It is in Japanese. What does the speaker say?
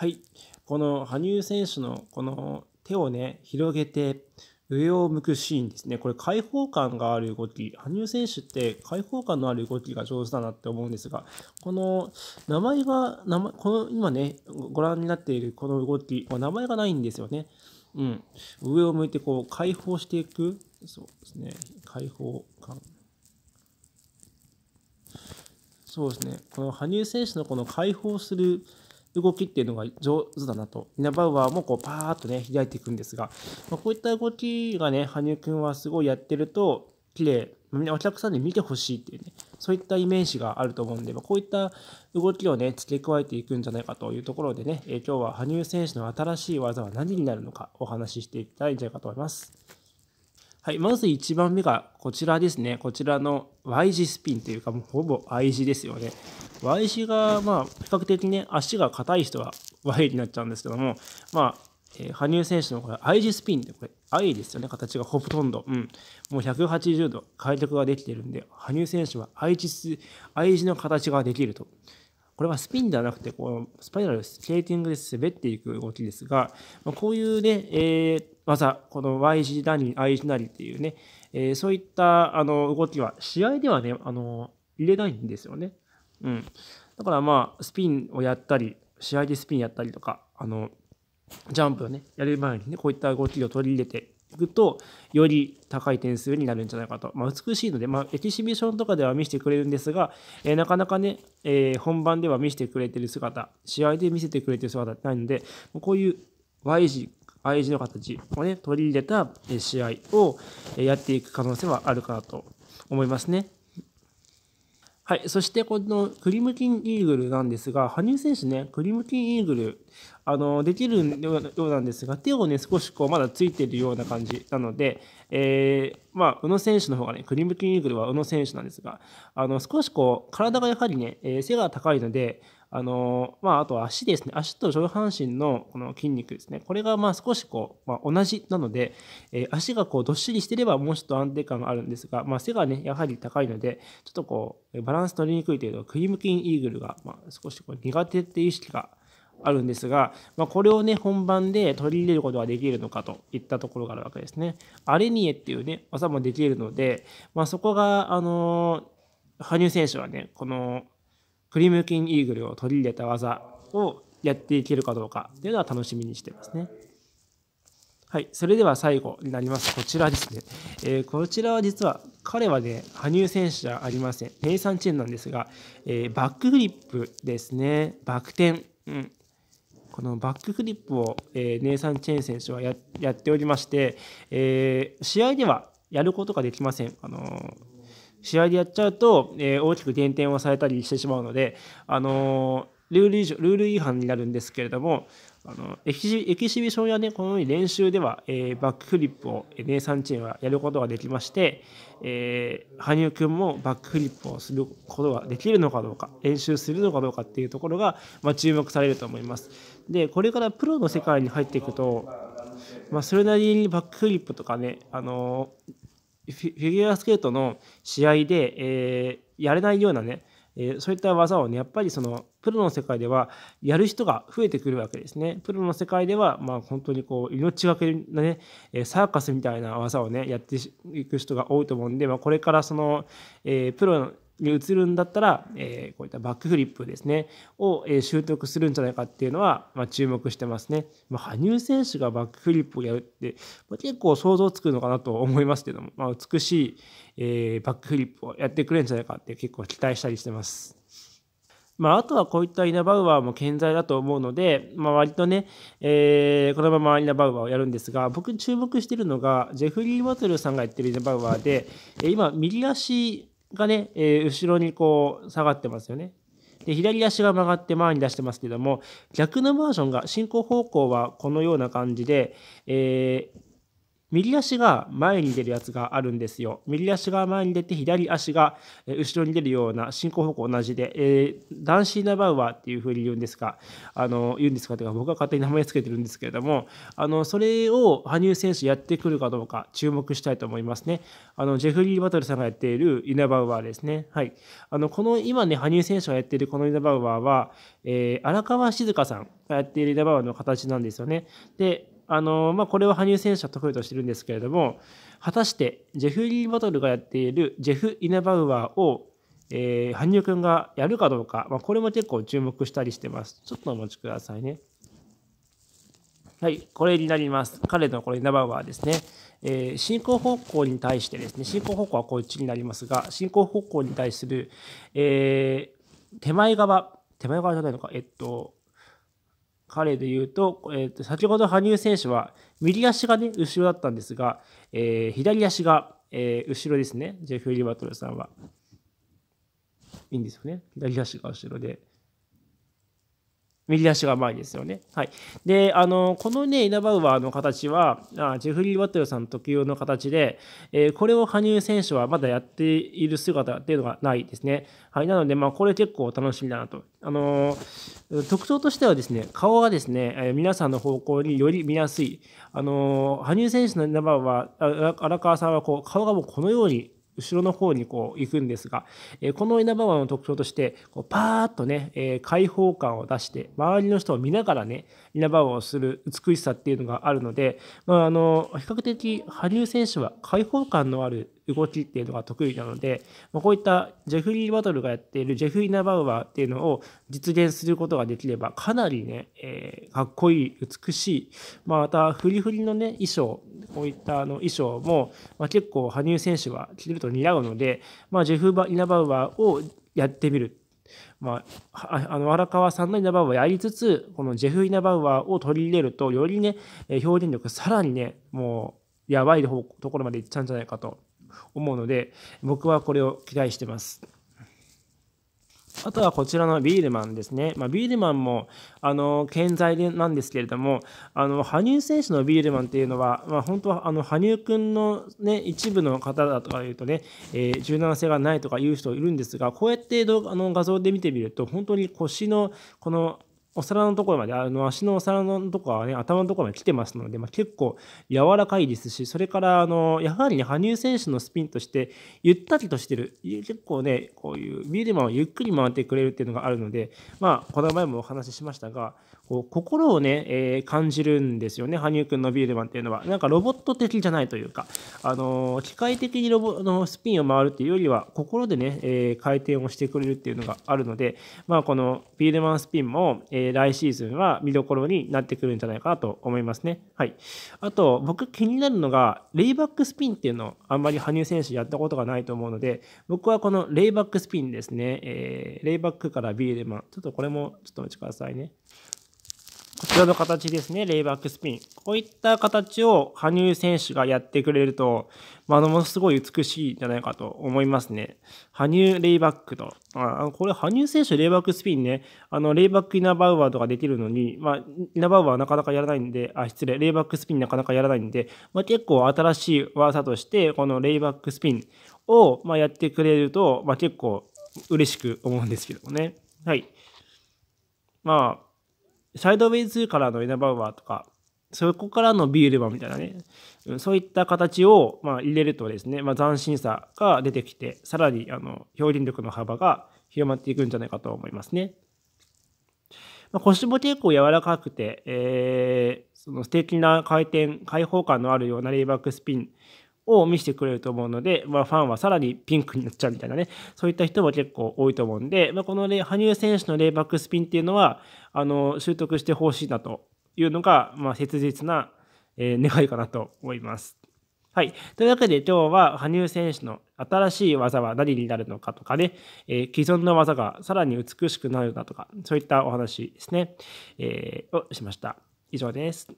はい、この羽生選手のこの手をね、広げて、上を向くシーンですね。これ開放感がある動き。羽生選手って開放感のある動きが上手だなって思うんですが、この名前が、名前この今ね、ご覧になっているこの動き、名前がないんですよね。うん。上を向いてこう開放していく。そうですね。開放感。そうですね。この羽生選手のこの開放する動きっていうのが上手だなと。イナバウアーもこうパーッとね、開いていくんですが、まあ、こういった動きがね、羽生君はすごいやってると、綺麗みんなお客さんに見てほしいっていうね、そういったイメージがあると思うんで、こういった動きをね、付け加えていくんじゃないかというところでね、え今日は羽生選手の新しい技は何になるのかお話ししていきたいんじゃないかと思います。はい、まず1番目がこちらですね。こちらの Y 字スピンというか、もうほぼ I 字ですよね。Y 字が、まあ、比較的ね、足が硬い人は Y になっちゃうんですけども、まあ、えー、羽生選手のこれ、I 字スピンって、これ、I ですよね、形がほとんど。うん。もう180度、開脚ができてるんで、羽生選手は I 字、I 字の形ができると。これはスピンではなくて、こうスパイラル、スケーティングで滑っていく動きですが、まあ、こういうね、えー、技、この Y 字なり、I 字なりっていうね、えー、そういったあの動きは、試合ではね、あの入れないんですよね。うん、だからまあスピンをやったり試合でスピンやったりとかあのジャンプをねやる前にねこういった動きを取り入れていくとより高い点数になるんじゃないかと、まあ、美しいので、まあ、エキシビションとかでは見せてくれるんですが、えー、なかなかね、えー、本番では見せてくれてる姿試合で見せてくれてる姿ってないのでこういう Y 字 I 字の形をね取り入れた試合をやっていく可能性はあるかなと思いますね。はい、そしてこのクリムキンイーグルなんですが、羽生選手ね、クリムキンイーグル、あのできるようなんですが、手をね、少しこうまだついているような感じなので、えー、まあ、宇野選手の方がね、クリムキンイーグルは宇野選手なんですが、あの少しこう、体がやはりね、えー、背が高いので、あのまあ、あと足ですね足と上半身のこの筋肉ですねこれがまあ少しこう、まあ、同じなので、えー、足がこうどっしりしてればもうちょっと安定感があるんですが、まあ、背がねやはり高いのでちょっとこうバランス取りにくいというのクリームキンイーグルが、まあ、少しこう苦手っていう意識があるんですが、まあ、これをね本番で取り入れることができるのかといったところがあるわけですね。アレニエっていうね技もできるので、まあ、そこがあの羽生選手はねこのクリムキンイーグルを取り入れた技をやっていけるかどうかというのは楽しみにしてますね。はい、それでは最後になります。こちらですね。えー、こちらは実は、彼はね、羽生選手じゃありません。ネイサン・チェンなんですが、えー、バックフリップですね。バク転。うん。このバックフリップを、えー、ネイサン・チェン選手はやっておりまして、えー、試合ではやることができません。あの試合でやっちゃうと、えー、大きく減点をされたりしてしまうので、あのー、ルールルール違反になるんですけれどもあのエキシエキシビションや、ね、このように練習では、えー、バックフリップを姉さんチームはやることができまして、えー、羽生君もバックフリップをすることができるのかどうか練習するのかどうかっていうところが、まあ、注目されると思います。でこれからプロの世界に入っていくと、まあ、それなりにバックフリップとかね、あのーフィギュアスケートの試合で、えー、やれないようなね、えそういった技をねやっぱりそのプロの世界ではやる人が増えてくるわけですね。プロの世界ではまあ本当にこう命がけなねサーカスみたいな技をねやっていく人が多いと思うんで、まあ、これからその、えー、プロに移るんだったら、えこういったバックフリップですね、を、え習得するんじゃないかっていうのは、ま注目してますね。ま羽生選手がバックフリップをやるって、ま結構想像つくのかなと思いますけども、ま美しい、えバックフリップをやってくれるんじゃないかって結構期待したりしてます。まあ、あとはこういったイナバウアーも健在だと思うので、まあ、割とね、えー、このままイナバウアーをやるんですが、僕注目しているのが、ジェフリー・ワトルさんがやってるイナバウアーで、今、右足がね、えー、後ろにこう下がってますよね。で左足が曲がって前に出してますけども逆のバージョンが進行方向はこのような感じで、えー、右足が前に出るやつがあるんですよ。右足が前に出て、左足が後ろに出るような進行方向同じで、えー、ダンシーナバウアーっていうふうに言うんですが、あの言うんですかというか、僕は勝手に名前つけてるんですけれども、あのそれを羽生選手やってくるかどうか注目したいと思いますね。あのジェフリー・バトルさんがやっているイナバウアーですね。はい。あのこの今ね、羽生選手がやっているこのイナバウアーは、えー、荒川静香さんがやっているイナバウアーの形なんですよね。で、あのまあ、これは羽生選手は得意としてるんですけれども果たしてジェフリー・バトルがやっているジェフ・イナバウアーを、えー、羽生君がやるかどうか、まあ、これも結構注目したりしてますちょっとお待ちくださいねはいこれになります彼のこれイナバウアーですね、えー、進行方向に対してですね進行方向はこっちになりますが進行方向に対する、えー、手前側手前側じゃないのかえっと彼で言うと、えー、と先ほど羽生選手は右足がね、後ろだったんですが、えー、左足が、えー、後ろですね、ジェフリバトルさんは。いいんですよね。左足が後ろで。右足が前ですよね。はい。で、あの、このね、イナバウアーの形は、あジェフリー・ワトルさん特有の形で、えー、これを羽生選手はまだやっている姿っていうのがないですね。はい。なので、まあ、これ結構楽しみだなと。あの特徴としてはですね、顔がですね、えー、皆さんの方向により見やすい。あの羽生選手のイナバウアー、荒川さんはこう、顔がもうこのように後ろの方にこう行くんですが、えこの稲葉湾の特徴としてこうパーッとね、え開放感を出して周りの人を見ながらね稲葉湾をする美しさっていうのがあるので、まあ、あの比較的羽生選手は開放感のある動きっていうのが得意なので、まあ、こういったジェフリー・バトルがやっているジェフリー・ナバウアーっていうのを実現することができれば、かなりね、えー、かっこいい、美しい、まあ、またフリフリのね、衣装、こういったあの衣装も、まあ、結構羽生選手は着てると似合うので、まあ、ジェフ・イナバウアーをやってみる。まあ、あの荒川さんのイナバウアーをやりつつこのジェフ・イナバウアーを取り入れるとよりね表現力さらにねもうやばいところまでいっちゃうんじゃないかと思うので、僕はこれを期待してます。あとはこちらのビールマンですね。まあ、ビールマンもあの健在なんですけれども、あの羽生選手のビールマンっていうのは、まあ、本当はあの羽生くんの、ね、一部の方だとか言うとね、えー、柔軟性がないとか言う人いるんですが、こうやって動画の画像で見てみると、本当に腰のこのお皿のところまで、あの足のお皿のところはね、頭のところまで来てますので、まあ、結構柔らかいですし、それからあのやはりね、羽生選手のスピンとして、ゆったりとしてる、結構ね、こういうビールマンをゆっくり回ってくれるっていうのがあるので、まあ、この前もお話ししましたが、こう心をね、えー、感じるんですよね羽生君のビールマンっていうのはなんかロボット的じゃないというか、あのー、機械的にロボのスピンを回るっていうよりは心でね、えー、回転をしてくれるっていうのがあるので、まあ、このビールマンスピンも、え来シーズンは見どころになってくるんじゃないかなと思いますね、はい、あと僕気になるのがレイバックスピンっていうのをあんまり羽生選手やったことがないと思うので僕はこのレイバックスピンですね、えレイバックからビールマンちょっとこれもちょっとお待ちくださいねこちらの形ですね、レイバックスピン。こういった形を羽生選手がやってくれると、まあ、ものすごい美しいんじゃないかと思いますね。羽生レイバックと。あこれ、羽生選手レイバックスピンね、あの、レイバックイナバウアーとかできるのに、まあ、イナバウアーはなかなかやらないんで、あ、失礼、レイバックスピンなかなかやらないんで、まあ、結構新しい技として、このレイバックスピンを、まやってくれると、まあ、結構嬉しく思うんですけどもね。はい。まあ、サイドウェイズからのエナバウアーとか、そこからのビールバーみたいなね、そういった形をま入れるとですね、まあ、斬新さが出てきて、さらにあの表現力の幅が広まっていくんじゃないかと思いますね。まあ、腰も結構柔らかくて、えー、その素敵な回転、開放感のあるようなレイバックスピンを見せてくれると思うので、まあ、ファンはさらにピンクになっちゃうみたいなね、そういった人も結構多いと思うんで、まあ、この、ね、羽生選手のレイバックスピンっていうのは、あの習得してほしいなというのが、まあ、切実な、えー、願いかなと思います。はい。というわけで今日は羽生選手の新しい技は何になるのかとかね、えー、既存の技がさらに美しくなるだとか、そういったお話ですね、えー、をしました。以上です。